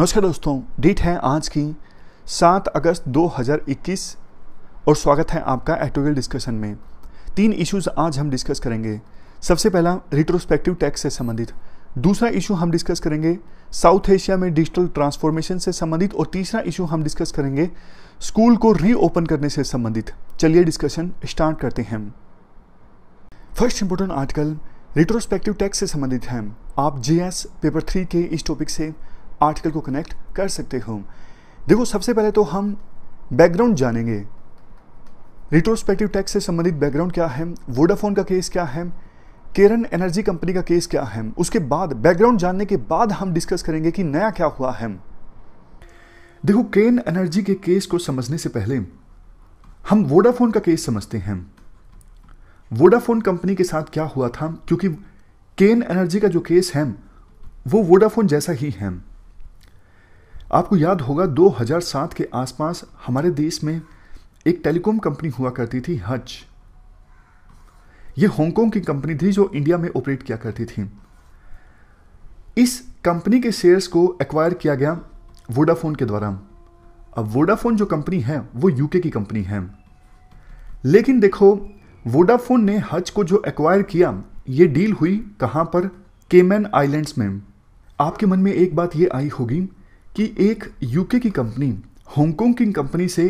नमस्कार दोस्तों डेट है आज की सात अगस्त 2021 और स्वागत है आपका एटोरियल डिस्कशन में तीन इश्यूज आज हम डिस्कस करेंगे सबसे पहला रिट्रोस्पेक्टिव टैक्स से संबंधित दूसरा इशू हम डिस्कस करेंगे साउथ एशिया में डिजिटल ट्रांसफॉर्मेशन से संबंधित और तीसरा इशू हम डिस्कस करेंगे स्कूल को रीओपन करने से संबंधित चलिए डिस्कशन स्टार्ट करते हैं first important article retrospective tax से संबंधित है आप जीएस पेपर थ्री के इस टॉपिक से आर्टिकल को कनेक्ट कर सकते हो देखो सबसे पहले तो हम बैकग्राउंड जानेंगे रिट्रोस्पेक्टिव टैक्स से संबंधित बैकग्राउंड क्या है वोडाफोन का केस क्या है केरन एनर्जी कंपनी का केस क्या है उसके बाद बैकग्राउंड जानने के बाद हम डिस्कस करेंगे कि नया क्या हुआ है देखो केन एनर्जी के केस को समझने से पहले हम वोडाफोन का केस समझते हैं वोडाफोन कंपनी के साथ क्या हुआ था क्योंकि केन एनर्जी का जो केस है वो वोडाफोन जैसा ही है आपको याद होगा 2007 के आसपास हमारे देश में एक टेलीकॉम कंपनी हुआ करती थी हच ये हांगकांग की कंपनी थी जो इंडिया में ऑपरेट किया करती थी इस कंपनी के शेयर्स को एक्वायर किया गया वोडाफोन के द्वारा अब वोडाफोन जो कंपनी है वो यूके की कंपनी है लेकिन देखो वोडाफोन ने हज को जो एक्वायर किया ये डील हुई कहां पर केमैन आइलैंड्स में आपके मन में एक बात ये आई होगी कि एक यूके की कंपनी हांगकॉन्ग की कंपनी से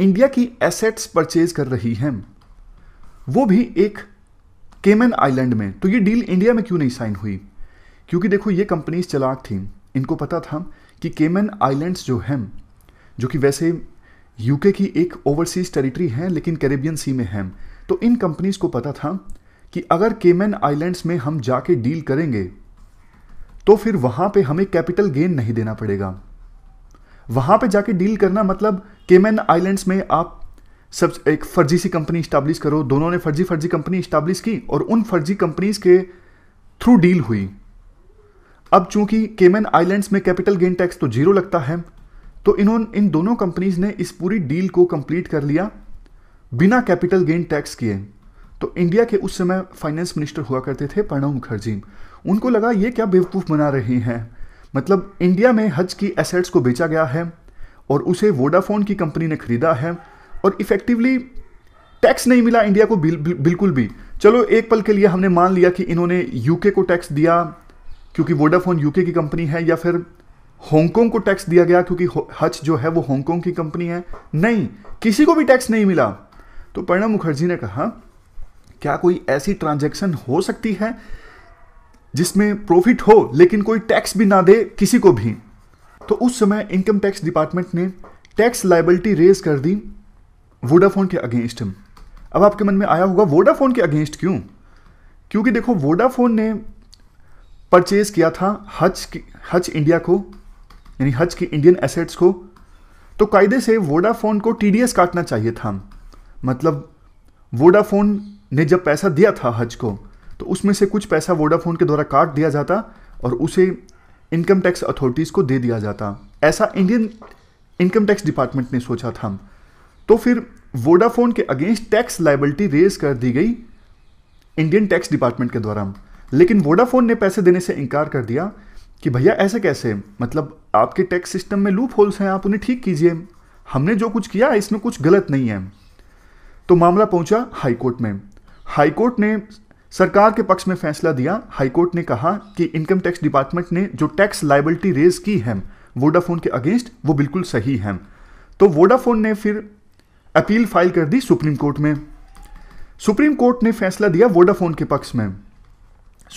इंडिया की एसेट्स परचेज कर रही है वो भी एक केमन आइलैंड में तो ये डील इंडिया में क्यों नहीं साइन हुई क्योंकि देखो ये कंपनीज चलाक थी इनको पता था कि केमन आइलैंड्स जो हैं जो कि वैसे यूके की एक ओवरसीज टेरिटरी है लेकिन कैरेबियन सी में है तो इन कंपनीज को पता था कि अगर केमन आइलैंड्स में हम जाके डील करेंगे तो फिर वहां पे हमें कैपिटल गेन नहीं देना पड़ेगा वहां पे जाके डील करना मतलब केमेन आइलैंड्स में आप सब एक फर्जी सी कंपनी स्टाब्लिश करो दोनों ने फर्जी फर्जी कंपनी स्टाब्लिश की और उन फर्जी कंपनीज के थ्रू डील हुई अब चूंकि केमेन आइलैंड्स में कैपिटल गेन टैक्स तो जीरो लगता है तो इन्होंने इन दोनों कंपनीज ने इस पूरी डील को कंप्लीट कर लिया बिना कैपिटल गेन टैक्स किए तो इंडिया के उस समय फाइनेंस मिनिस्टर हुआ करते थे प्रणब मुखर्जी उनको लगा ये क्या बेवकूफ़ बना रहे हैं मतलब इंडिया में हज की एसेट्स को बेचा गया है और उसे वोडाफोन की कंपनी ने खरीदा है और इफेक्टिवली टैक्स नहीं मिला इंडिया को बिल, बिल, बिल्कुल भी चलो एक पल के लिए हमने मान लिया कि इन्होंने यूके को टैक्स दिया क्योंकि वोडाफोन यूके की कंपनी है या फिर हांगकॉन्ग को टैक्स दिया गया क्योंकि हच जो है वो हांगकॉन्ग की कंपनी है नहीं किसी को भी टैक्स नहीं मिला तो प्रणब मुखर्जी ने कहा क्या कोई ऐसी ट्रांजेक्शन हो सकती है जिसमें प्रॉफिट हो लेकिन कोई टैक्स भी ना दे किसी को भी तो उस समय इनकम टैक्स डिपार्टमेंट ने टैक्स लाइबिलिटी रेज कर दी वोडाफोन के अगेंस्ट अब आपके मन में आया होगा वोडाफोन के अगेंस्ट क्यों क्योंकि देखो वोडाफोन ने परचेज किया था हज की हज इंडिया को यानी हज की इंडियन एसेट्स को तो कायदे से वोडाफोन को टीडीएस काटना चाहिए था मतलब वोडाफोन ने जब पैसा दिया था हज को तो उसमें से कुछ पैसा वोडाफोन के द्वारा काट दिया जाता और उसे इनकम टैक्स अथॉरिटीज़ को दे दिया जाता ऐसा इंडियन इनकम टैक्स डिपार्टमेंट ने सोचा था तो फिर वोडाफोन के अगेंस्ट टैक्स लाइबिलिटी रेज कर दी गई इंडियन टैक्स डिपार्टमेंट के द्वारा लेकिन वोडाफोन ने पैसे देने से इनकार कर दिया कि भैया ऐसे कैसे मतलब आपके टैक्स सिस्टम में लूप होल्स हैं आप उन्हें ठीक कीजिए हमने जो कुछ किया इसमें कुछ गलत नहीं है तो मामला पहुंचा हाईकोर्ट में हाईकोर्ट ने सरकार के पक्ष में फैसला दिया हाईकोर्ट ने कहा कि इनकम टैक्स डिपार्टमेंट ने जो टैक्स लाइबिलिटी रेज की है वोडाफोन के अगेंस्ट वो बिल्कुल सही है तो वोडाफोन ने फिर अपील फाइल कर दी सुप्रीम कोर्ट में सुप्रीम कोर्ट ने फैसला दिया वोडाफोन के पक्ष में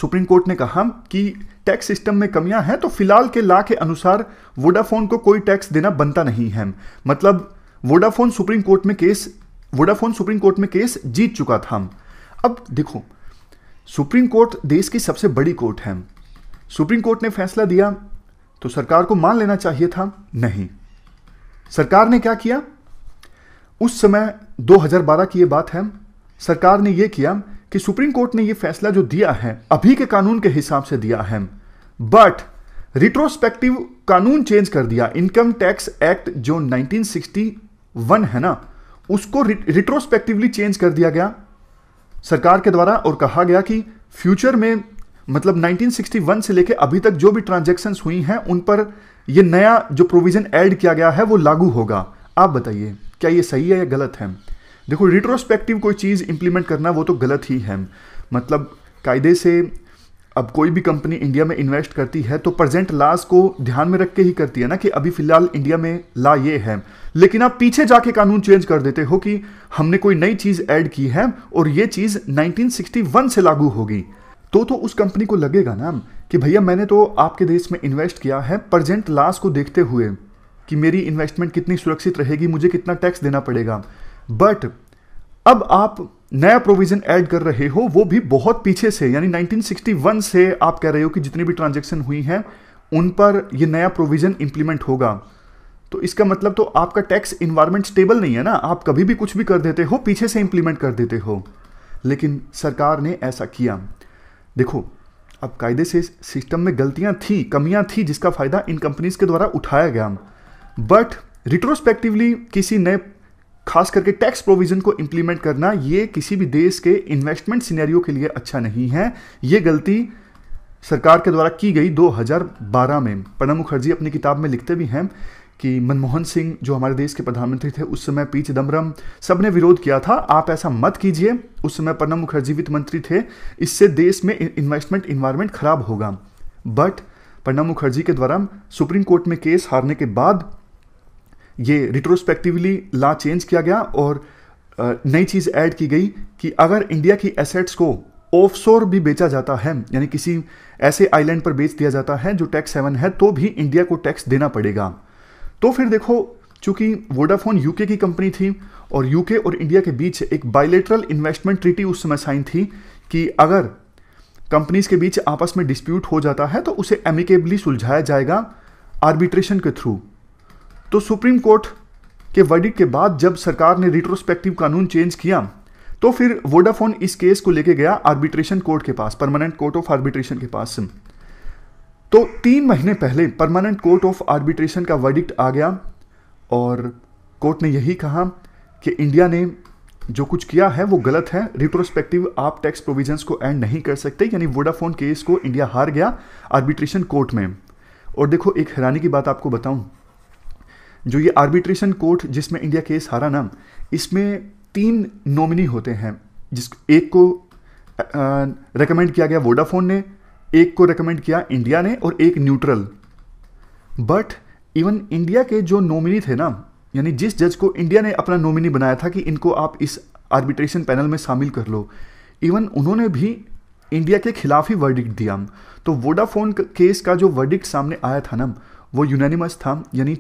सुप्रीम कोर्ट ने कहा कि टैक्स सिस्टम में कमियां हैं तो फिलहाल के ला के अनुसार वोडाफोन को कोई टैक्स देना बनता नहीं है मतलब वोडाफोन सुप्रीम कोर्ट में केस वोडाफोन सुप्रीम कोर्ट में केस जीत चुका था अब देखो सुप्रीम कोर्ट देश की सबसे बड़ी कोर्ट है सुप्रीम कोर्ट ने फैसला दिया तो सरकार को मान लेना चाहिए था नहीं सरकार ने क्या किया उस समय 2012 की यह बात है सरकार ने यह किया कि सुप्रीम कोर्ट ने यह फैसला जो दिया है अभी के कानून के हिसाब से दिया है बट रिट्रोस्पेक्टिव कानून चेंज कर दिया इनकम टैक्स एक्ट जो 1961 है ना उसको रिट्रोस्पेक्टिवली चेंज कर दिया गया सरकार के द्वारा और कहा गया कि फ्यूचर में मतलब 1961 से लेकर अभी तक जो भी ट्रांजेक्शन्स हुई हैं उन पर यह नया जो प्रोविज़न ऐड किया गया है वो लागू होगा आप बताइए क्या ये सही है या गलत है देखो रिट्रोस्पेक्टिव कोई चीज़ इंप्लीमेंट करना वो तो गलत ही है मतलब कायदे से अब कोई भी कंपनी इंडिया में इन्वेस्ट करती है तो प्रेजेंट लाज को ध्यान में रख के ही करती है ना कि अभी फिलहाल इंडिया में ला ये है लेकिन आप पीछे जाके कानून चेंज कर देते हो कि हमने कोई नई चीज़ ऐड की है और ये चीज़ 1961 से लागू होगी तो तो उस कंपनी को लगेगा ना कि भैया मैंने तो आपके देश में इन्वेस्ट किया है प्रजेंट लाज को देखते हुए कि मेरी इन्वेस्टमेंट कितनी सुरक्षित रहेगी मुझे कितना टैक्स देना पड़ेगा बट अब आप नया प्रोविजन ऐड कर रहे हो वो भी बहुत पीछे से यानी 1961 से आप कह रहे हो कि जितनी भी ट्रांजेक्शन हुई हैं उन पर ये नया प्रोविजन इंप्लीमेंट होगा तो इसका मतलब तो आपका टैक्स इन्वायरमेंट स्टेबल नहीं है ना आप कभी भी कुछ भी कर देते हो पीछे से इंप्लीमेंट कर देते हो लेकिन सरकार ने ऐसा किया देखो अब कायदे से सिस्टम में गलतियां थी कमियां थी जिसका फ़ायदा इन कंपनीज के द्वारा उठाया गया बट रिट्रोस्पेक्टिवली किसी नए खास करके टैक्स प्रोविजन को इंप्लीमेंट करना ये किसी भी देश के इन्वेस्टमेंट सिनेरियो के लिए अच्छा नहीं है ये गलती सरकार के द्वारा की गई 2012 में प्रणब मुखर्जी अपनी किताब में लिखते भी हैं कि मनमोहन सिंह जो हमारे देश के प्रधानमंत्री थे उस समय पी चिदम्बरम सब ने विरोध किया था आप ऐसा मत कीजिए उस समय प्रणब मुखर्जी वित्त मंत्री थे इससे देश में इन्वेस्टमेंट इन्वायरमेंट खराब होगा बट प्रणब मुखर्जी के द्वारा सुप्रीम कोर्ट में केस हारने के बाद ये रिट्रोस्पेक्टिवली ला चेंज किया गया और नई चीज़ ऐड की गई कि अगर इंडिया की एसेट्स को ऑफशोर भी बेचा जाता है यानी किसी ऐसे आइलैंड पर बेच दिया जाता है जो टैक्स सेवन है तो भी इंडिया को टैक्स देना पड़ेगा तो फिर देखो चूंकि वोडाफोन यूके की कंपनी थी और यूके और इंडिया के बीच एक बायलेटरल इन्वेस्टमेंट ट्रीटी उस समय साइन थी कि अगर कंपनीज के बीच आपस में डिस्प्यूट हो जाता है तो उसे एमिकेबली सुलझाया जाएगा आर्बिट्रेशन के थ्रू तो सुप्रीम कोर्ट के वर्डिक के बाद जब सरकार ने रिट्रोस्पेक्टिव कानून चेंज किया तो फिर वोडाफोन इस केस को लेके गया आर्बिट्रेशन कोर्ट के पास परमानेंट कोर्ट ऑफ आर्बिट्रेशन के पास तो तीन महीने पहले परमानेंट कोर्ट ऑफ आर्बिट्रेशन का वर्डिक्ट आ गया और कोर्ट ने यही कहा कि इंडिया ने जो कुछ किया है वो गलत है रिट्रोस्पेक्टिव आप टैक्स प्रोविजंस को एंड नहीं कर सकते यानी वोडाफोन केस को इंडिया हार गया आर्बिट्रेशन कोर्ट में और देखो एक हैरानी की बात आपको बताऊं जो ये आर्बिट्रेशन कोर्ट जिसमें इंडिया केस हारा ना इसमें तीन नॉमिनी होते हैं जिस एक को रेकमेंड किया गया वोडाफोन ने एक को रेकमेंड किया इंडिया ने और एक न्यूट्रल बट इवन इंडिया के जो नॉमिनी थे ना यानी जिस जज को इंडिया ने अपना नॉमिनी बनाया था कि इनको आप इस आर्बिट्रेशन पैनल में शामिल कर लो इवन उन्होंने भी इंडिया के खिलाफ ही वर्डिक्ट दिया तो वोडाफोन केस का जो वर्डिक्ट सामने आया था ना वो यूनानिमस था यानी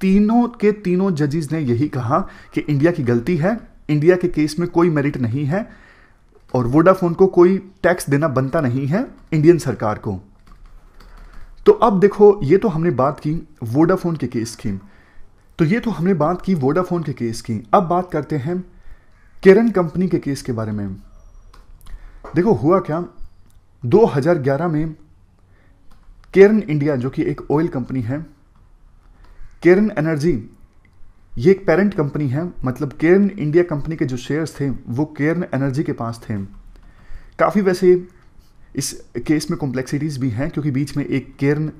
तीनों के तीनों जजेस ने यही कहा कि इंडिया की गलती है इंडिया के केस में कोई मेरिट नहीं है और वोडाफोन को कोई टैक्स देना बनता नहीं है इंडियन सरकार को तो अब देखो ये तो हमने बात की वोडाफोन के केस की तो ये तो हमने बात की वोडाफोन के केस की अब बात करते हैं किरण कंपनी के केस के बारे में देखो हुआ क्या 2011 में केरन इंडिया जो कि एक ऑयल कंपनी है केरन एनर्जी ये एक पेरेंट कंपनी है मतलब केरन इंडिया कंपनी के जो शेयर्स थे वो केरन एनर्जी के पास थे काफ़ी वैसे इस केस में कॉम्प्लेक्सिटीज़ भी हैं क्योंकि बीच में एक केरन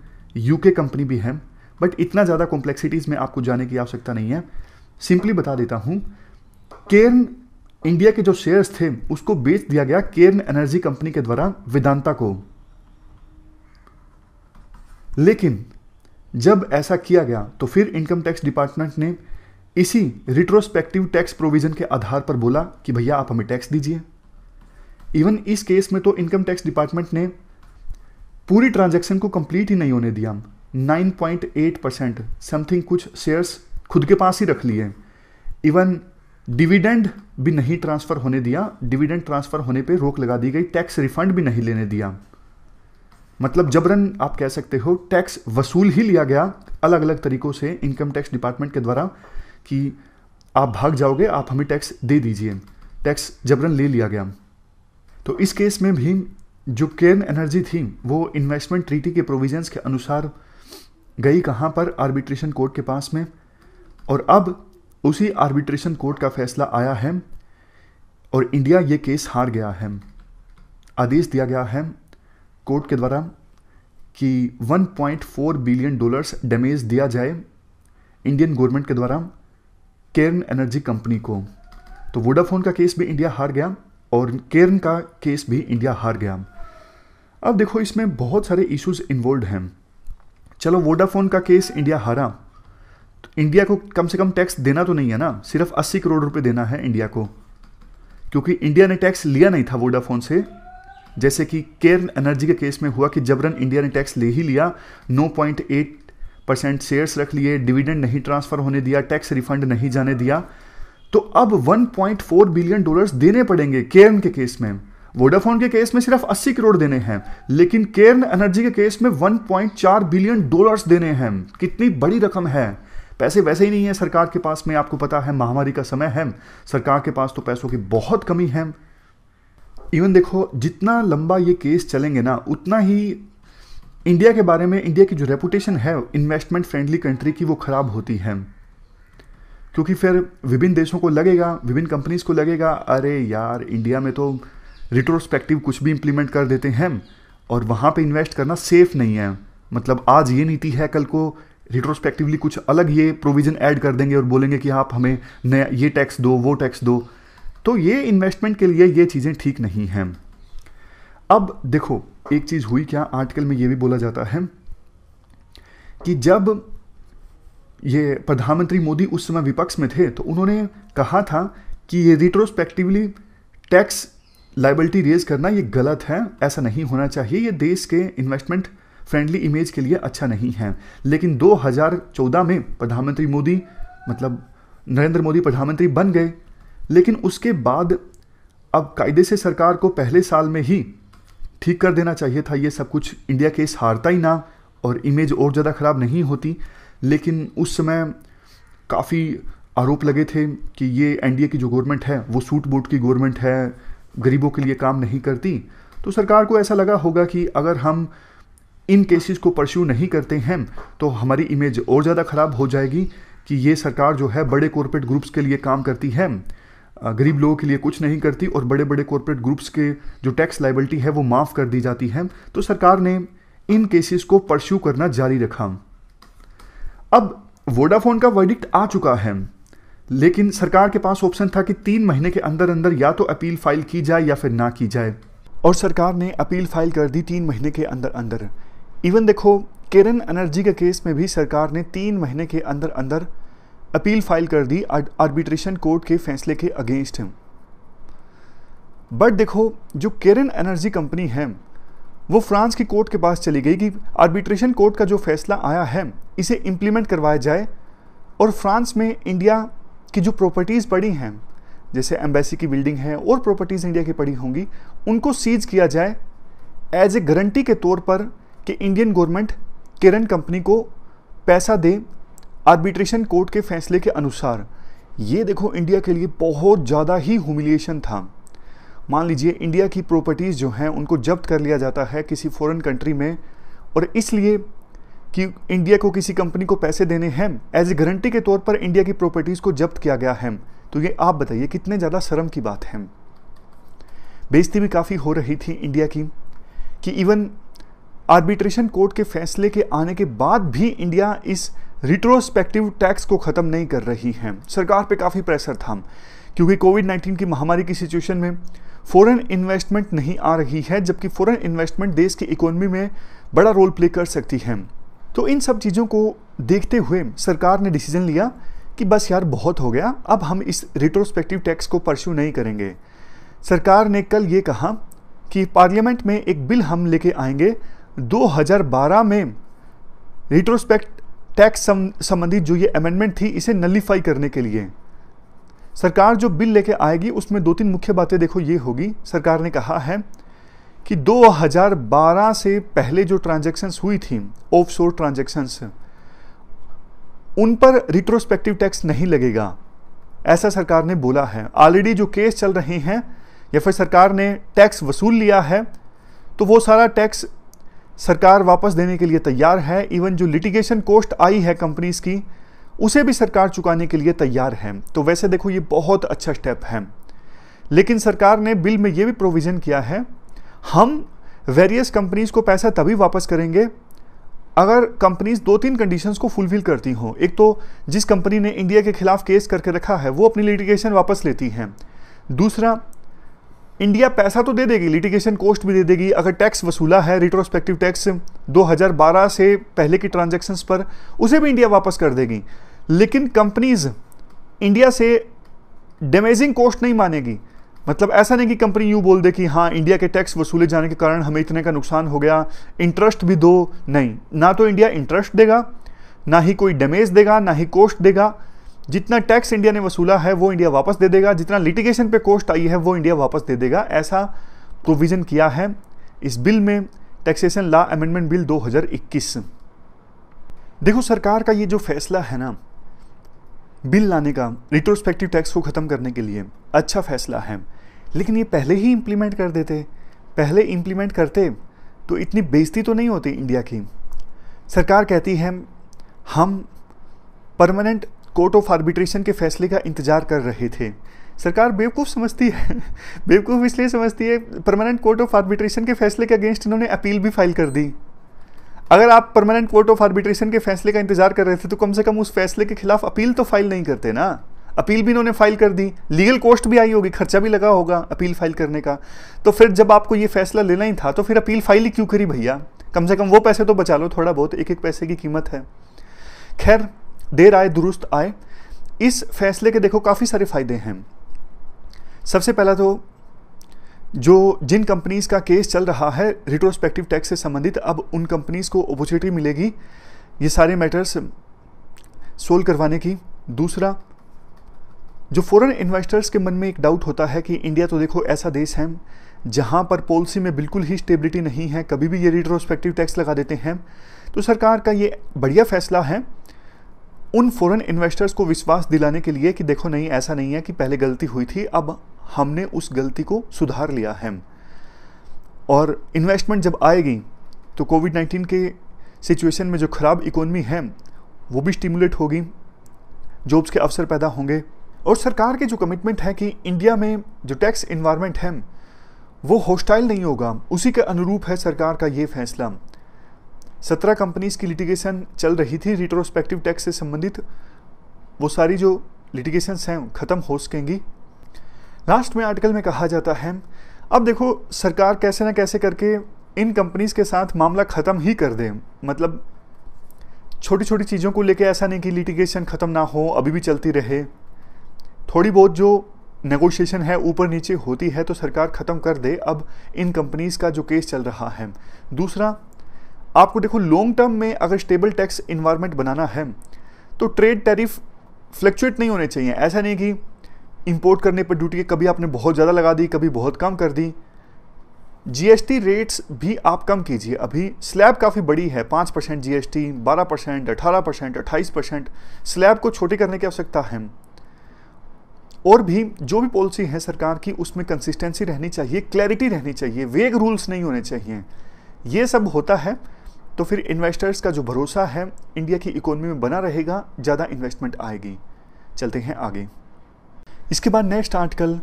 यूके कंपनी भी है बट इतना ज़्यादा कॉम्प्लेक्सिटीज़ में आपको जाने की आवश्यकता नहीं है सिंपली बता देता हूँ केरन इंडिया के जो शेयर्स थे उसको बेच दिया गया केरन एनर्जी कंपनी के द्वारा वेदांता को लेकिन जब ऐसा किया गया तो फिर इनकम टैक्स डिपार्टमेंट ने इसी रिट्रोस्पेक्टिव टैक्स प्रोविजन के आधार पर बोला कि भैया आप हमें टैक्स दीजिए इवन इस केस में तो इनकम टैक्स डिपार्टमेंट ने पूरी ट्रांजैक्शन को कंप्लीट ही नहीं होने दिया 9.8 परसेंट समथिंग कुछ शेयर्स खुद के पास ही रख लिए इवन डिविडेंड भी नहीं ट्रांसफ़र होने दिया डिविडेंड ट्रांसफ़र होने पे रोक लगा दी गई टैक्स रिफंड भी नहीं लेने दिया मतलब जबरन आप कह सकते हो टैक्स वसूल ही लिया गया अलग अलग तरीकों से इनकम टैक्स डिपार्टमेंट के द्वारा कि आप भाग जाओगे आप हमें टैक्स दे दीजिए टैक्स जबरन ले लिया गया तो इस केस में भी जो केन एनर्जी थी वो इन्वेस्टमेंट ट्रीटी के प्रोविजंस के अनुसार गई कहाँ पर आर्बिट्रेशन कोर्ट के पास में और अब उसी आर्बिट्रेशन कोर्ट का फैसला आया है और इंडिया ये केस हार गया है आदेश दिया गया है कोर्ट के द्वारा कि 1.4 बिलियन डॉलर्स डैमेज दिया जाए इंडियन गवर्नमेंट के द्वारा केरन एनर्जी कंपनी को तो वोडाफोन का केस भी इंडिया हार गया और केरन का केस भी इंडिया हार गया अब देखो इसमें बहुत सारे इश्यूज इन्वॉल्व हैं चलो वोडाफोन का केस इंडिया हारा तो इंडिया को कम से कम टैक्स देना तो नहीं है ना सिर्फ 80 करोड़ रुपए देना है इंडिया को क्योंकि इंडिया ने टैक्स लिया नहीं था वोडाफोन से जैसे कि केर्न एनर्जी के केस में हुआ कि जबरन इंडिया ने टैक्स ले ही लिया 9.8 परसेंट शेयर्स रख लिए डिविडेंड नहीं ट्रांसफर होने दिया टैक्स रिफंड नहीं जाने दिया तो अब 1.4 बिलियन डॉलर्स देने पड़ेंगे केर्न के केस में वोडाफोन के केस में सिर्फ 80 करोड़ देने हैं लेकिन केर्न एनर्जी के केस में 1.4 बिलियन डॉलर्स देने हैं कितनी बड़ी रकम है पैसे वैसे ही नहीं है सरकार के पास में आपको पता है महामारी का समय है सरकार के पास तो पैसों की बहुत कमी है इवन देखो जितना लंबा ये केस चलेंगे ना उतना ही इंडिया के बारे में इंडिया की जो रेपुटेशन है इन्वेस्टमेंट फ्रेंडली कंट्री की वो ख़राब होती है क्योंकि फिर विभिन्न देशों को लगेगा विभिन्न कंपनीज को लगेगा अरे यार इंडिया में तो रिट्रोस्पेक्टिव कुछ भी इम्प्लीमेंट कर देते हैं और वहाँ पे इन्वेस्ट करना सेफ नहीं है मतलब आज ये नीति है कल को रिट्रोस्पेक्टिवली कुछ अलग ये प्रोविज़न ऐड कर देंगे और बोलेंगे कि आप हमें नया ये टैक्स दो वो टैक्स दो तो ये इन्वेस्टमेंट के लिए ये चीज़ें ठीक नहीं हैं अब देखो एक चीज़ हुई क्या आर्टिकल में ये भी बोला जाता है कि जब ये प्रधानमंत्री मोदी उस समय विपक्ष में थे तो उन्होंने कहा था कि ये रिट्रोस्पेक्टिवली टैक्स लाइबिलिटी रेज करना ये गलत है ऐसा नहीं होना चाहिए ये देश के इन्वेस्टमेंट फ्रेंडली इमेज के लिए अच्छा नहीं है लेकिन 2014 में प्रधानमंत्री मोदी मतलब नरेंद्र मोदी प्रधानमंत्री बन गए लेकिन उसके बाद अब कायदे से सरकार को पहले साल में ही ठीक कर देना चाहिए था ये सब कुछ इंडिया केस हारता ही ना और इमेज और ज़्यादा ख़राब नहीं होती लेकिन उस समय काफ़ी आरोप लगे थे कि ये एनडीए की जो गवर्नमेंट है वो सूट बूट की गवर्नमेंट है गरीबों के लिए काम नहीं करती तो सरकार को ऐसा लगा होगा कि अगर हम इन केसेस को परस्यू नहीं करते हैं तो हमारी इमेज और ज़्यादा ख़राब हो जाएगी कि ये सरकार जो है बड़े कॉरपोरेट ग्रुप्स के लिए काम करती है गरीब लोगों के लिए कुछ नहीं करती और बड़े बड़े कॉरपोरेट ग्रुप्स के जो टैक्स लाइबिलिटी है वो माफ़ कर दी जाती है तो सरकार ने इन केसेस को परस्यू करना जारी रखा अब वोडाफोन का वर्डिक्ट आ चुका है लेकिन सरकार के पास ऑप्शन था कि तीन महीने के अंदर अंदर या तो अपील फाइल की जाए या फिर ना की जाए और सरकार ने अपील फाइल कर दी तीन महीने के अंदर अंदर इवन देखो किरण एनर्जी के केस में भी सरकार ने तीन महीने के अंदर अंदर अपील फाइल कर दी आर्बिट्रेशन कोर्ट के फैसले के अगेंस्ट हैं बट देखो जो केरन एनर्जी कंपनी है वो फ्रांस की कोर्ट के पास चली गई कि आर्बिट्रेशन कोर्ट का जो फैसला आया है इसे इम्प्लीमेंट करवाया जाए और फ्रांस में इंडिया की जो प्रॉपर्टीज़ पड़ी हैं जैसे एम्बेसी की बिल्डिंग है और प्रॉपर्टीज़ इंडिया की पड़ी होंगी उनको सीज किया जाए एज ए गारंटी के तौर पर कि इंडियन गवर्नमेंट किरण कंपनी को पैसा दे आर्बिट्रेशन कोर्ट के फैसले के अनुसार ये देखो इंडिया के लिए बहुत ज़्यादा ही ह्यूमिलिएशन था मान लीजिए इंडिया की प्रॉपर्टीज़ जो हैं उनको जब्त कर लिया जाता है किसी फॉरेन कंट्री में और इसलिए कि इंडिया को किसी कंपनी को पैसे देने हैं एज ए गारंटी के तौर पर इंडिया की प्रॉपर्टीज़ को जब्त किया गया है तो ये आप बताइए कितने ज़्यादा शर्म की बात है बेजती भी काफ़ी हो रही थी इंडिया की कि इवन आर्बिट्रेशन कोर्ट के फैसले के आने के बाद भी इंडिया इस रिट्रोस्पेक्टिव टैक्स को ख़त्म नहीं कर रही हैं सरकार पे काफ़ी प्रेशर था क्योंकि कोविड 19 की महामारी की सिचुएशन में फ़ॉरेन इन्वेस्टमेंट नहीं आ रही है जबकि फ़ॉरेन इन्वेस्टमेंट देश की इकोनॉमी में बड़ा रोल प्ले कर सकती है तो इन सब चीज़ों को देखते हुए सरकार ने डिसीजन लिया कि बस यार बहुत हो गया अब हम इस रिट्रोस्पेक्टिव टैक्स को परस्यू नहीं करेंगे सरकार ने कल ये कहा कि पार्लियामेंट में एक बिल हम लेके आएंगे 2012 में रिट्रोस्पेक्ट टैक्स संबंधी जो ये अमेंडमेंट थी इसे नलीफाई करने के लिए सरकार जो बिल लेके आएगी उसमें दो तीन मुख्य बातें देखो ये होगी सरकार ने कहा है कि 2012 से पहले जो ट्रांजेक्शन हुई थी ऑफ शोर उन पर रिट्रोस्पेक्टिव टैक्स नहीं लगेगा ऐसा सरकार ने बोला है ऑलरेडी जो केस चल रहे हैं या फिर सरकार ने टैक्स वसूल लिया है तो वो सारा टैक्स सरकार वापस देने के लिए तैयार है इवन जो लिटिगेशन कोस्ट आई है कंपनीज की उसे भी सरकार चुकाने के लिए तैयार है तो वैसे देखो ये बहुत अच्छा स्टेप है लेकिन सरकार ने बिल में ये भी प्रोविज़न किया है हम वेरियस कंपनीज को पैसा तभी वापस करेंगे अगर कंपनीज दो तीन कंडीशंस को फुलफिल करती हों एक तो जिस कंपनी ने इंडिया के खिलाफ केस करके रखा है वो अपनी लिटिगेशन वापस लेती हैं दूसरा इंडिया पैसा तो दे देगी लिटिगेशन कॉस्ट भी दे देगी अगर टैक्स वसूला है रिट्रोस्पेक्टिव टैक्स 2012 से पहले की ट्रांजैक्शंस पर उसे भी इंडिया वापस कर देगी लेकिन कंपनीज इंडिया से डैमेजिंग कॉस्ट नहीं मानेगी मतलब ऐसा नहीं कि कंपनी यूँ बोल दे कि हाँ इंडिया के टैक्स वसूले जाने के कारण हमें इतने का नुकसान हो गया इंटरेस्ट भी दो नहीं ना तो इंडिया इंटरेस्ट देगा ना ही कोई डैमेज देगा ना ही कॉस्ट देगा जितना टैक्स इंडिया ने वसूला है वो इंडिया वापस दे देगा जितना लिटिगेशन पे कोस्ट आई है वो इंडिया वापस दे देगा ऐसा प्रोविज़न किया है इस बिल में टैक्सेशन लॉ अमेंडमेंट बिल 2021 देखो सरकार का ये जो फैसला है ना बिल लाने का रिट्रोस्पेक्टिव टैक्स को ख़त्म करने के लिए अच्छा फैसला है लेकिन ये पहले ही इम्प्लीमेंट कर देते पहले इम्प्लीमेंट करते तो इतनी बेइज्जती तो नहीं होती इंडिया की सरकार कहती है हम परमानेंट कोर्ट ऑफ आर्बिट्रेशन के फैसले का इंतजार कर रहे थे सरकार बेवकूफ़ समझती है बेवकूफ़ इसलिए समझती है परमानेंट कोर्ट ऑफ आर्बिट्रेशन के फैसले के अगेंस्ट इन्होंने अपील भी फाइल कर दी अगर आप परमानेंट कोर्ट ऑफ आर्बिट्रेशन के फैसले का इंतजार कर रहे थे तो कम से कम उस फैसले के खिलाफ अपील तो फाइल नहीं करते ना अपील भी इन्होंने फाइल कर दी लीगल कॉस्ट भी आई होगी खर्चा भी लगा होगा अपील फाइल करने का तो फिर जब आपको ये फैसला लेना ही था तो फिर अपील फाइल ही क्यों करी भैया कम से कम वो पैसे तो बचा लो थोड़ा बहुत एक एक पैसे की कीमत है खैर देर आए दुरुस्त आए इस फैसले के देखो काफ़ी सारे फ़ायदे हैं सबसे पहला तो जो जिन कंपनीज का केस चल रहा है रिट्रोस्पेक्टिव टैक्स से संबंधित अब उन कंपनीज को अपॉर्चुनिटी मिलेगी ये सारे मैटर्स सोल्व करवाने की दूसरा जो फॉरेन इन्वेस्टर्स के मन में एक डाउट होता है कि इंडिया तो देखो ऐसा देश है जहाँ पर पॉलिसी में बिल्कुल ही स्टेबिलिटी नहीं है कभी भी ये रिट्रोस्पेक्टिव टैक्स लगा देते हैं तो सरकार का ये बढ़िया फैसला है उन फॉरेन इन्वेस्टर्स को विश्वास दिलाने के लिए कि देखो नहीं ऐसा नहीं है कि पहले गलती हुई थी अब हमने उस गलती को सुधार लिया है और इन्वेस्टमेंट जब आएगी तो कोविड नाइन्टीन के सिचुएशन में जो ख़राब इकोनमी है वो भी स्टिमुलेट होगी जॉब्स के अवसर पैदा होंगे और सरकार के जो कमिटमेंट है कि इंडिया में जो टैक्स इन्वायरमेंट है वो हॉस्टाइल नहीं होगा उसी के अनुरूप है सरकार का ये फैसला सत्रह कंपनीज की लिटिगेशन चल रही थी रिट्रोस्पेक्टिव टैक्स से संबंधित वो सारी जो लिटिगेशंस हैं ख़त्म हो सकेंगी लास्ट में आर्टिकल में कहा जाता है अब देखो सरकार कैसे ना कैसे करके इन कंपनीज के साथ मामला ख़त्म ही कर दे मतलब छोटी छोटी चीज़ों को लेके ऐसा नहीं कि लिटिगेशन ख़त्म ना हो अभी भी चलती रहे थोड़ी बहुत जो नेगोशिएशन है ऊपर नीचे होती है तो सरकार ख़त्म कर दे अब इन कंपनीज़ का जो केस चल रहा है दूसरा आपको देखो लॉन्ग टर्म में अगर स्टेबल टैक्स इन्वायरमेंट बनाना है तो ट्रेड टैरिफ फ्लक्चुएट नहीं होने चाहिए ऐसा नहीं कि इंपोर्ट करने पर ड्यूटी कभी आपने बहुत ज़्यादा लगा दी कभी बहुत कम कर दी जीएसटी रेट्स भी आप कम कीजिए अभी स्लैब काफ़ी बड़ी है पाँच परसेंट जी एस टी बारह परसेंट अठारह परसेंट अट्ठाईस परसेंट स्लैब को छोटी करने की आवश्यकता है और भी जो भी पॉलिसी है सरकार की उसमें कंसिस्टेंसी रहनी चाहिए क्लैरिटी रहनी चाहिए वेग रूल्स नहीं होने चाहिए ये सब होता है तो फिर इन्वेस्टर्स का जो भरोसा है इंडिया की इकोनॉमी में बना रहेगा ज़्यादा इन्वेस्टमेंट आएगी चलते हैं आगे इसके बाद नेक्स्ट आर्टिकल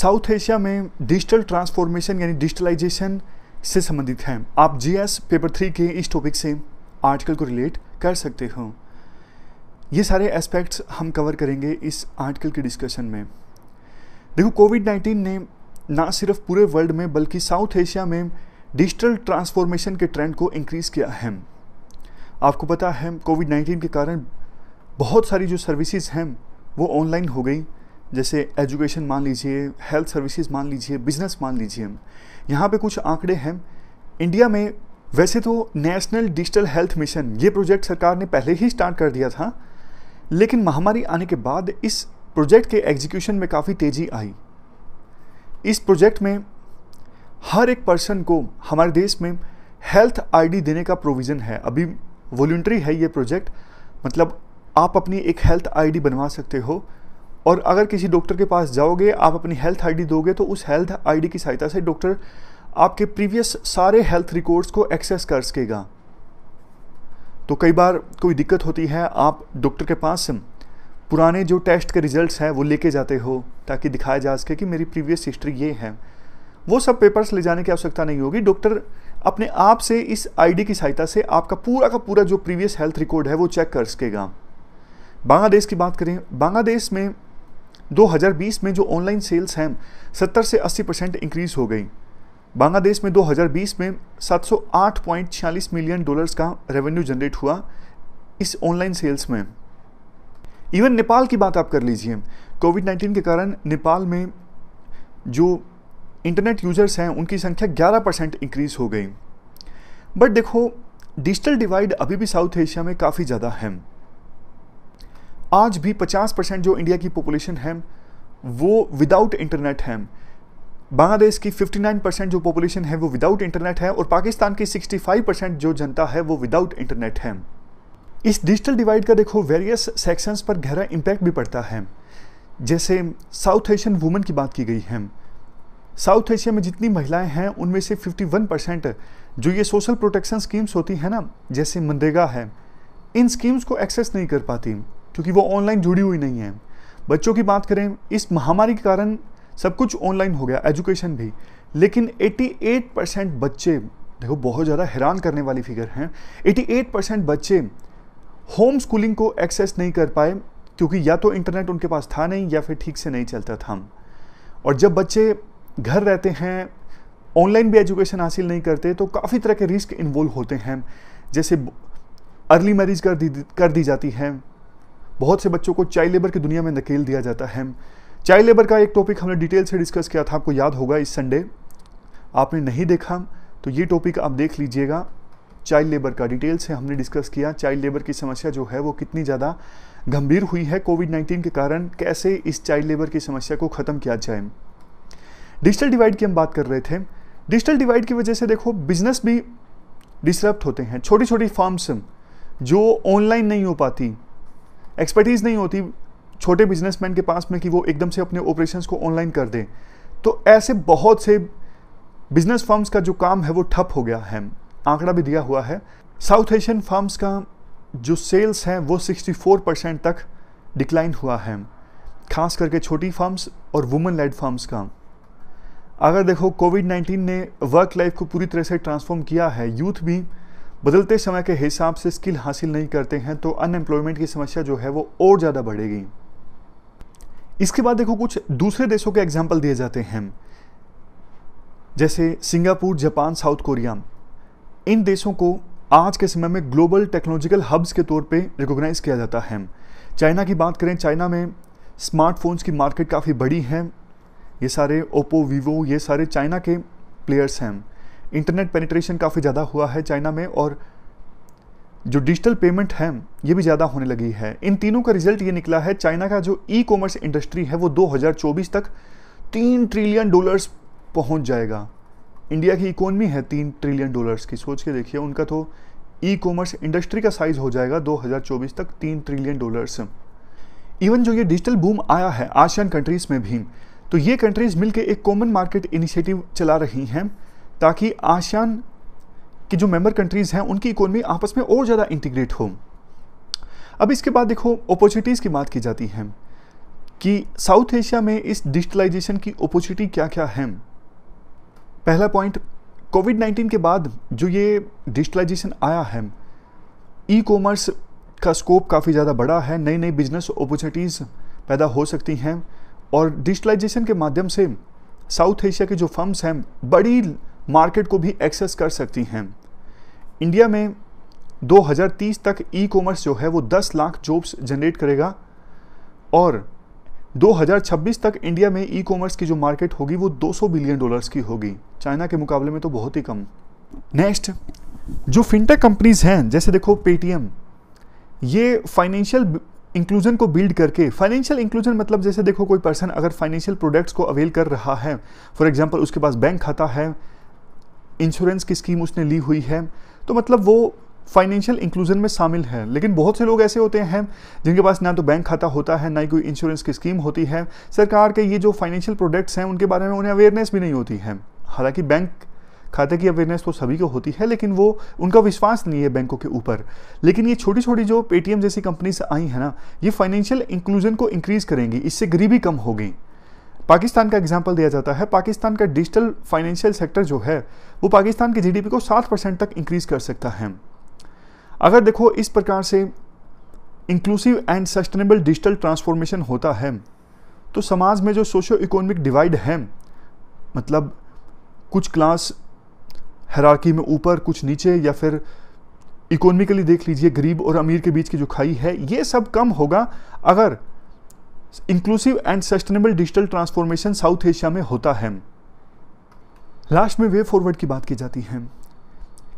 साउथ एशिया में डिजिटल ट्रांसफॉर्मेशन यानी डिजिटलाइजेशन से संबंधित है आप जीएस पेपर थ्री के इस टॉपिक से आर्टिकल को रिलेट कर सकते हो ये सारे एस्पेक्ट्स हम कवर करेंगे इस आर्टिकल के डिस्कशन में देखो कोविड नाइन्टीन ने ना सिर्फ पूरे वर्ल्ड में बल्कि साउथ एशिया में डिजिटल ट्रांसफॉर्मेशन के ट्रेंड को इंक्रीज़ किया है आपको पता है कोविड नाइन्टीन के कारण बहुत सारी जो सर्विसेज हैं वो ऑनलाइन हो गई जैसे एजुकेशन मान लीजिए हेल्थ सर्विसेज मान लीजिए बिजनेस मान लीजिए यहाँ पे कुछ आंकड़े हैं इंडिया में वैसे तो नेशनल डिजिटल हेल्थ मिशन ये प्रोजेक्ट सरकार ने पहले ही स्टार्ट कर दिया था लेकिन महामारी आने के बाद इस प्रोजेक्ट के एग्जीक्यूशन में काफ़ी तेज़ी आई इस प्रोजेक्ट में हर एक पर्सन को हमारे देश में हेल्थ आईडी देने का प्रोविज़न है अभी वॉल्ट्री है ये प्रोजेक्ट मतलब आप अपनी एक हेल्थ आईडी बनवा सकते हो और अगर किसी डॉक्टर के पास जाओगे आप अपनी हेल्थ आईडी दोगे तो उस हेल्थ आईडी की सहायता से डॉक्टर आपके प्रीवियस सारे हेल्थ रिकॉर्ड्स को एक्सेस कर सकेगा तो कई बार कोई दिक्कत होती है आप डॉक्टर के पास पुराने जो टेस्ट के रिजल्ट्स हैं वो लेके जाते हो ताकि दिखाया जा सके कि मेरी प्रीवियस हिस्ट्री ये है वो सब पेपर्स ले जाने की आवश्यकता नहीं होगी डॉक्टर अपने आप से इस आईडी की सहायता से आपका पूरा का पूरा जो प्रीवियस हेल्थ रिकॉर्ड है वो चेक कर सकेगा बांग्लादेश की बात करें बांग्लादेश में 2020 में जो ऑनलाइन सेल्स हैं 70 से 80 परसेंट इंक्रीज हो गई बांग्लादेश में 2020 में 708.46 मिलियन डॉलर्स का रेवेन्यू जनरेट हुआ इस ऑनलाइन सेल्स में इवन नेपाल की बात आप कर लीजिए कोविड 19 के कारण नेपाल में जो इंटरनेट यूज़र्स हैं उनकी संख्या 11 परसेंट इंक्रीज़ हो गई बट देखो डिजिटल डिवाइड अभी भी साउथ एशिया में काफ़ी ज़्यादा है आज भी 50 परसेंट जो इंडिया की पॉपुलेशन है वो विदाउट इंटरनेट है बांग्लादेश की 59 परसेंट जो पॉपुलेशन है वो विदाउट इंटरनेट है और पाकिस्तान की 65 परसेंट जो जनता है वो विदाउट इंटरनेट है इस डिजिटल डिवाइड का देखो वेरियस सेक्शंस पर गहरा इम्पैक्ट भी पड़ता है जैसे साउथ एशियन वुमेन की बात की गई है साउथ एशिया में जितनी महिलाएं हैं उनमें से 51 परसेंट जो ये सोशल प्रोटेक्शन स्कीम्स होती हैं ना जैसे मनरेगा है इन स्कीम्स को एक्सेस नहीं कर पाती क्योंकि वो ऑनलाइन जुड़ी हुई नहीं है बच्चों की बात करें इस महामारी के कारण सब कुछ ऑनलाइन हो गया एजुकेशन भी लेकिन 88 परसेंट बच्चे देखो बहुत ज़्यादा हैरान करने वाली फिगर हैं 88 परसेंट बच्चे होम स्कूलिंग को एक्सेस नहीं कर पाए क्योंकि या तो इंटरनेट उनके पास था नहीं या फिर ठीक से नहीं चलता था और जब बच्चे घर रहते हैं ऑनलाइन भी एजुकेशन हासिल नहीं करते तो काफ़ी तरह के रिस्क इन्वॉल्व होते हैं जैसे अर्ली मैरिज कर दी कर दी जाती है बहुत से बच्चों को चाइल्ड लेबर की दुनिया में धकेल दिया जाता है चाइल्ड लेबर का एक टॉपिक हमने डिटेल से डिस्कस किया था आपको याद होगा इस संडे आपने नहीं देखा तो ये टॉपिक आप देख लीजिएगा चाइल्ड लेबर का डिटेल से हमने डिस्कस किया चाइल्ड लेबर की समस्या जो है वो कितनी ज़्यादा गंभीर हुई है कोविड 19 के कारण कैसे इस चाइल्ड लेबर की समस्या को ख़त्म किया जाए डिजिटल डिवाइड की हम बात कर रहे थे डिजिटल डिवाइड की वजह से देखो बिजनेस भी डिस्टर्ब होते हैं छोटी छोटी फार्म्स जो ऑनलाइन नहीं हो पाती एक्सपर्टीज़ नहीं होती छोटे बिजनेसमैन के पास में कि वो एकदम से अपने ऑपरेशंस को ऑनलाइन कर दें तो ऐसे बहुत से बिजनेस फार्म्स का जो काम है वो ठप हो गया है आंकड़ा भी दिया हुआ है साउथ एशियन फार्म्स का जो सेल्स हैं वो 64 परसेंट तक डिक्लाइन हुआ है खास करके छोटी फार्म्स और वुमेन लेड फार्म्स का अगर देखो कोविड 19 ने वर्क लाइफ को पूरी तरह से ट्रांसफॉर्म किया है यूथ भी बदलते समय के हिसाब से स्किल हासिल नहीं करते हैं तो अनएम्प्लॉयमेंट की समस्या जो है वो और ज़्यादा बढ़ेगी इसके बाद देखो कुछ दूसरे देशों के एग्जाम्पल दिए जाते हैं जैसे सिंगापुर जापान साउथ कोरिया इन देशों को आज के समय में ग्लोबल टेक्नोलॉजिकल हब्स के तौर पे रिकॉग्नाइज किया जाता है चाइना की बात करें चाइना में स्मार्टफोन्स की मार्केट काफ़ी बड़ी है ये सारे ओप्पो वीवो ये सारे चाइना के प्लेयर्स हैं इंटरनेट पेनिट्रेशन काफ़ी ज़्यादा हुआ है चाइना में और जो डिजिटल पेमेंट है ये भी ज़्यादा होने लगी है इन तीनों का रिजल्ट ये निकला है चाइना का जो ई कॉमर्स इंडस्ट्री है वो 2024 तक तीन ट्रिलियन डॉलर्स पहुंच जाएगा इंडिया की इकोनॉमी है तीन ट्रिलियन डॉलर्स की सोच के देखिए उनका तो ई कॉमर्स इंडस्ट्री का साइज़ हो जाएगा 2024 तक तीन ट्रिलियन डॉलर्स इवन जो ये डिजिटल बूम आया है आशियन कंट्रीज़ में भी तो ये कंट्रीज़ मिलकर एक कॉमन मार्केट इनिशिएटिव चला रही हैं ताकि आसियान की जो मेंबर कंट्रीज़ हैं उनकी इकोनॉमी आपस में और ज़्यादा इंटीग्रेट हो अब इसके बाद देखो अपॉर्चुनिटीज़ की बात की जाती है कि साउथ एशिया में इस डिजिटलाइजेशन की अपॉर्चुनिटी क्या क्या है पहला पॉइंट कोविड 19 के बाद जो ये डिजिटलाइजेशन आया है ई कॉमर्स का स्कोप काफ़ी ज़्यादा बड़ा है नई नई बिजनेस अपॉर्चुनिटीज़ पैदा हो सकती हैं और डिजिटलाइजेशन के माध्यम से साउथ एशिया के जो फर्म्स हैं बड़ी मार्केट को भी एक्सेस कर सकती हैं इंडिया में 2030 तक ई कॉमर्स जो है वो 10 लाख जॉब्स जनरेट करेगा और 2026 तक इंडिया में ई कॉमर्स की जो मार्केट होगी वो 200 बिलियन डॉलर्स की होगी चाइना के मुकाबले में तो बहुत ही कम नेक्स्ट जो फिनटेक कंपनीज हैं जैसे देखो पेटीएम ये फाइनेंशियल इंक्लूजन को बिल्ड करके फाइनेंशियल इंक्लूजन मतलब जैसे देखो कोई पर्सन अगर फाइनेंशियल प्रोडक्ट्स को अवेल कर रहा है फॉर एग्जांपल उसके पास बैंक खाता है इंश्योरेंस की स्कीम उसने ली हुई है तो मतलब वो फाइनेंशियल इंक्लूजन में शामिल है लेकिन बहुत से लोग ऐसे होते हैं जिनके पास ना तो बैंक खाता होता है ना ही कोई इंश्योरेंस की स्कीम होती है सरकार के ये जो फाइनेंशियल प्रोडक्ट्स हैं उनके बारे में उन्हें अवेयरनेस भी नहीं होती है हालांकि बैंक खाते की अवेयरनेस तो सभी को होती है लेकिन वो उनका विश्वास नहीं है बैंकों के ऊपर लेकिन ये छोटी छोटी जो पेटीएम जैसी कंपनीज आई है ना ये फाइनेंशियल इंक्लूजन को इंक्रीज़ करेंगी इससे गरीबी कम होगी पाकिस्तान का एग्जाम्पल दिया जाता है पाकिस्तान का डिजिटल फाइनेंशियल सेक्टर जो है वो पाकिस्तान की जीडीपी को सात परसेंट तक इंक्रीज़ कर सकता है अगर देखो इस प्रकार से inclusive and sustainable digital transformation होता है तो समाज में जो सोशो इकोनॉमिक डिवाइड है मतलब कुछ क्लास हरारकी में ऊपर कुछ नीचे या फिर इकोनॉमिकली देख लीजिए गरीब और अमीर के बीच की जो खाई है ये सब कम होगा अगर inclusive and sustainable digital transformation South Asia में होता है लास्ट में वे फॉरवर्ड की बात की जाती है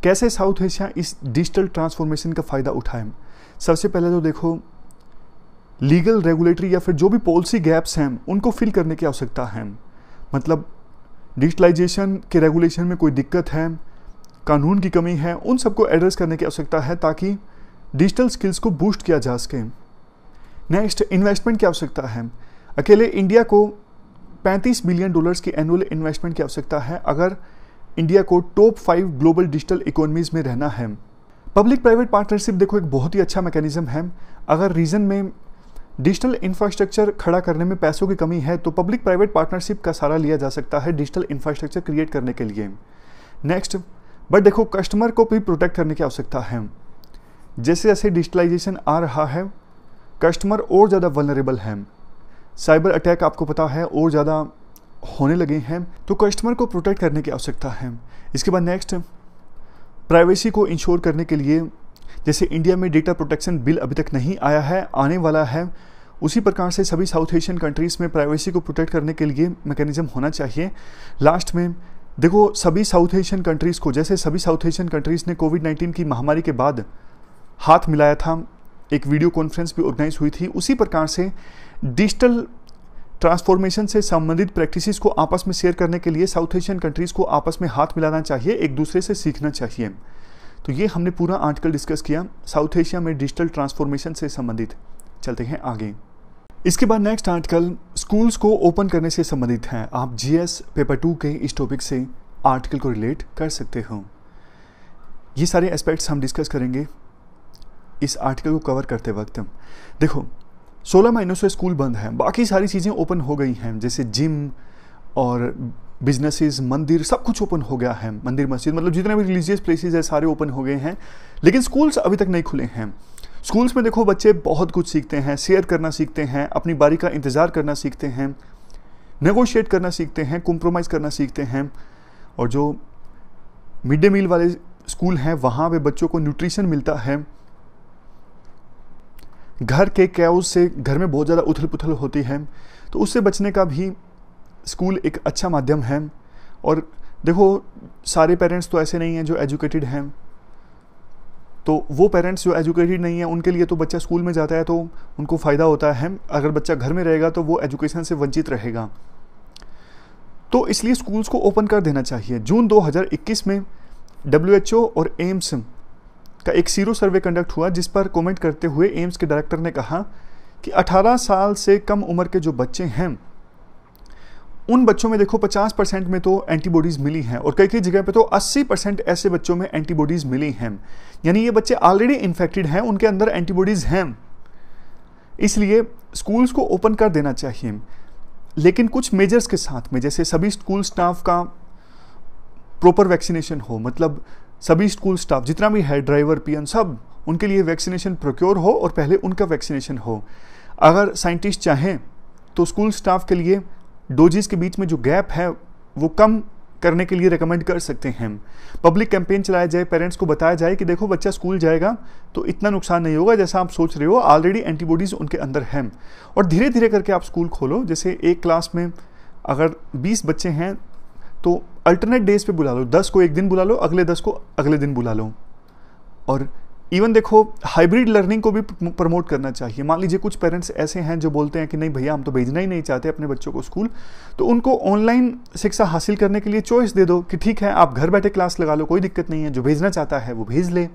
कैसे साउथ एशिया इस डिजिटल ट्रांसफॉर्मेशन का फ़ायदा उठाए सबसे पहले तो देखो लीगल रेगुलेटरी या फिर जो भी पॉलिसी गैप्स हैं उनको फिल करने की आवश्यकता है मतलब डिजिटलाइजेशन के रेगुलेशन में कोई दिक्कत है कानून की कमी है उन सबको एड्रेस करने की आवश्यकता है ताकि डिजिटल स्किल्स को बूस्ट किया जा सके नेक्स्ट इन्वेस्टमेंट की आवश्यकता है अकेले इंडिया को 35 बिलियन डॉलर्स की एनुअल इन्वेस्टमेंट की आवश्यकता है अगर इंडिया को top five global digital economies में रहना है पब्लिक प्राइवेट पार्टनरशिप देखो एक बहुत ही अच्छा मैकेनिज्म है अगर रीजन में डिजिटल इंफ्रास्ट्रक्चर खड़ा करने में पैसों की कमी है तो पब्लिक प्राइवेट पार्टनरशिप का सहारा लिया जा सकता है डिजिटल इंफ्रास्ट्रक्चर क्रिएट करने के लिए नेक्स्ट बट देखो कस्टमर को भी प्रोटेक्ट करने की आवश्यकता है जैसे जैसे डिजिटलाइजेशन आ रहा है कस्टमर और ज़्यादा वनरेबल हैं साइबर अटैक आपको पता है और ज़्यादा होने लगे हैं तो कस्टमर को प्रोटेक्ट करने की आवश्यकता है इसके बाद नेक्स्ट प्राइवेसी को इंश्योर करने के लिए जैसे इंडिया में डेटा प्रोटेक्शन बिल अभी तक नहीं आया है आने वाला है उसी प्रकार से सभी साउथ एशियन कंट्रीज़ में प्राइवेसी को प्रोटेक्ट करने के लिए मैकेनिज्म होना चाहिए लास्ट में देखो सभी साउथ एशियन कंट्रीज़ को जैसे सभी साउथ एशियन कंट्रीज़ ने कोविड 19 की महामारी के बाद हाथ मिलाया था एक वीडियो कॉन्फ्रेंस भी ऑर्गेनाइज हुई थी उसी प्रकार से डिजिटल ट्रांसफॉर्मेशन से संबंधित प्रैक्टिसेस को आपस में शेयर करने के लिए साउथ एशियन कंट्रीज़ को आपस में हाथ मिलाना चाहिए एक दूसरे से सीखना चाहिए तो ये हमने पूरा आर्टिकल डिस्कस किया साउथ एशिया में डिजिटल ट्रांसफॉर्मेशन से संबंधित चलते हैं आगे इसके बाद नेक्स्ट आर्टिकल स्कूल्स को ओपन करने से संबंधित है आप जीएस पेपर टू के इस टॉपिक से आर्टिकल को रिलेट कर सकते हो ये सारे एस्पेक्ट्स हम डिस्कस करेंगे इस आर्टिकल को कवर करते वक्त देखो 16 महीनों से स्कूल बंद हैं बाकी सारी चीज़ें ओपन हो गई हैं जैसे जिम और बिजनेसेस मंदिर सब कुछ ओपन हो गया है मंदिर मस्जिद मतलब जितने भी रिलीजियस प्लेसेस है सारे ओपन हो गए हैं लेकिन स्कूल्स अभी तक नहीं खुले हैं स्कूल्स में देखो बच्चे बहुत कुछ सीखते हैं शेयर करना सीखते हैं अपनी बारी का इंतज़ार करना सीखते हैं नेगोशिएट करना सीखते हैं कॉम्प्रोमाइज़ करना सीखते हैं और जो मिड डे मील वाले स्कूल हैं वहाँ पे बच्चों को न्यूट्रिशन मिलता है घर के कैव से घर में बहुत ज़्यादा उथल पुथल होती है तो उससे बचने का भी स्कूल एक अच्छा माध्यम है और देखो सारे पेरेंट्स तो ऐसे नहीं हैं जो एजुकेटेड हैं तो वो पेरेंट्स जो एजुकेटेड नहीं है उनके लिए तो बच्चा स्कूल में जाता है तो उनको फ़ायदा होता है अगर बच्चा घर में रहेगा तो वो एजुकेशन से वंचित रहेगा तो इसलिए स्कूल्स को ओपन कर देना चाहिए जून 2021 में डब्ल्यू और एम्स का एक सीरो सर्वे कंडक्ट हुआ जिस पर कमेंट करते हुए एम्स के डायरेक्टर ने कहा कि 18 साल से कम उम्र के जो बच्चे हैं उन बच्चों में देखो 50 परसेंट में तो एंटीबॉडीज़ मिली हैं और कई कई जगह पे तो 80 परसेंट ऐसे बच्चों में एंटीबॉडीज़ मिली हैं यानी ये बच्चे ऑलरेडी इन्फेक्टेड हैं उनके अंदर एंटीबॉडीज़ हैं इसलिए स्कूल्स को ओपन कर देना चाहिए लेकिन कुछ मेजर्स के साथ में जैसे सभी स्कूल स्टाफ का प्रॉपर वैक्सीनेशन हो मतलब सभी स्कूल स्टाफ जितना भी है ड्राइवर पियन सब उनके लिए वैक्सीनेशन प्रोक्योर हो और पहले उनका वैक्सीनेशन हो अगर साइंटिस्ट चाहें तो स्कूल स्टाफ के लिए डोजेस के बीच में जो गैप है वो कम करने के लिए रिकमेंड कर सकते हैं पब्लिक कैंपेन चलाया जाए पेरेंट्स को बताया जाए कि देखो बच्चा स्कूल जाएगा तो इतना नुकसान नहीं होगा जैसा आप सोच रहे हो ऑलरेडी एंटीबॉडीज़ उनके अंदर हैं और धीरे धीरे करके आप स्कूल खोलो जैसे एक क्लास में अगर 20 बच्चे हैं तो अल्टरनेट डेज पे बुला लो 10 को एक दिन बुला लो अगले 10 को अगले दिन बुला लो और इवन देखो हाइब्रिड लर्निंग को भी प्रमोट करना चाहिए मान लीजिए कुछ पेरेंट्स ऐसे हैं जो बोलते हैं कि नहीं भैया हम तो भेजना ही नहीं चाहते अपने बच्चों को स्कूल तो उनको ऑनलाइन शिक्षा हासिल करने के लिए चॉइस दे दो कि ठीक है आप घर बैठे क्लास लगा लो कोई दिक्कत नहीं है जो भेजना चाहता है वो भेज ले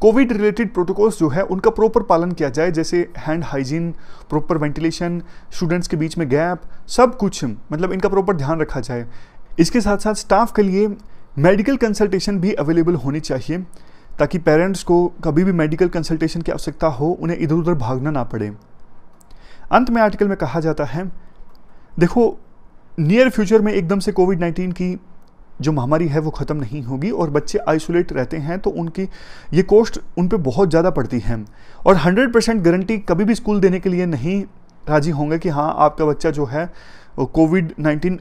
कोविड रिलेटेड प्रोटोकॉल्स जो है उनका प्रॉपर पालन किया जाए जैसे hand hygiene proper ventilation students के बीच में गैप सब कुछ मतलब इनका प्रॉपर ध्यान रखा जाए इसके साथ साथ स्टाफ के लिए मेडिकल कंसल्टेशन भी अवेलेबल होनी चाहिए ताकि पेरेंट्स को कभी भी मेडिकल कंसल्टेशन की आवश्यकता हो उन्हें इधर उधर भागना ना पड़े अंत में आर्टिकल में कहा जाता है देखो नियर फ्यूचर में एकदम से कोविड नाइन्टीन की जो महामारी है वो ख़त्म नहीं होगी और बच्चे आइसोलेट रहते हैं तो उनकी ये कोस्ट उन पर बहुत ज़्यादा पड़ती है और 100 परसेंट गारंटी कभी भी स्कूल देने के लिए नहीं राजी होंगे कि हाँ आपका बच्चा जो है कोविड नाइन्टीन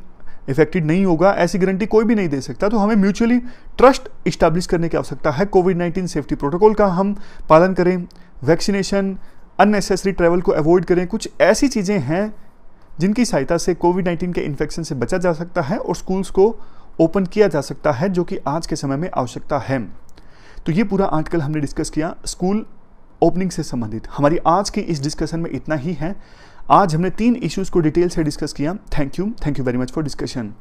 इफेक्टेड नहीं होगा ऐसी गारंटी कोई भी नहीं दे सकता तो हमें म्यूचुअली ट्रस्ट इस्टेब्लिश करने की आवश्यकता है कोविड नाइन्टीन सेफ्टी प्रोटोकॉल का हम पालन करें वैक्सीनेशन अननेसेसरी ट्रैवल को अवॉइड करें कुछ ऐसी चीज़ें हैं जिनकी सहायता से कोविड नाइन्टीन के इन्फेक्शन से बचा जा सकता है और स्कूल्स को ओपन किया जा सकता है जो कि आज के समय में आवश्यकता है तो ये पूरा आर्टिकल हमने डिस्कस किया स्कूल ओपनिंग से संबंधित हमारी आज की इस डिस्कशन में इतना ही है आज हमने तीन इश्यूज को डिटेल से डिस्कस किया thank you thank you very much for discussion